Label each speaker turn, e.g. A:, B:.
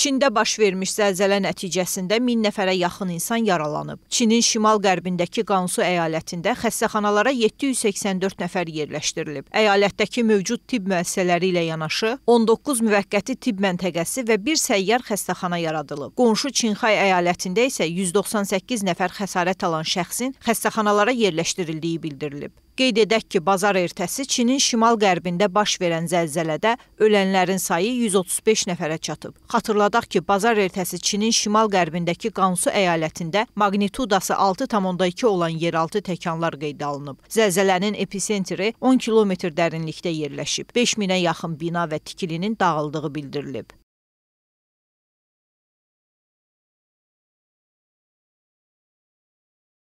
A: Çində baş vermiş zəlzələ nəticəsində 1000 nəfərə yaxın insan yaralanıb. Çinin şimal-qərbindəki Qansu əyalətində xəstəxanalara 784 nəfər yerləşdirilib. Əyalətdəki mövcud tibb müəssisələri ilə yanaşı 19 müvəqqəti tibb məntəqəsi və bir səyyar xəstəxana yaradılıb. Qonşu Çinxay əyalətində isə 198 nəfər xəsarət alan şəxsin xəstəxanalara yerləşdirildiyi bildirilib. Qeyd edək ki, bazar ertəsi Çinin şimal-qərbində baş verən zəlzələdə ölənlərin sayı 135 nəfərə çatıb. Xatırladaq ki, bazar ertəsi Çinin şimal-qərbindəki Qansu əyalətində maqnitudası 6,2 olan yeraltı təkanlar qeydə alınıb. Zəlzələnin episentri 10 kilometr dərinlikdə yerləşib. 5000-ə yaxın bina və tikilinin dağıldığı bildirilib.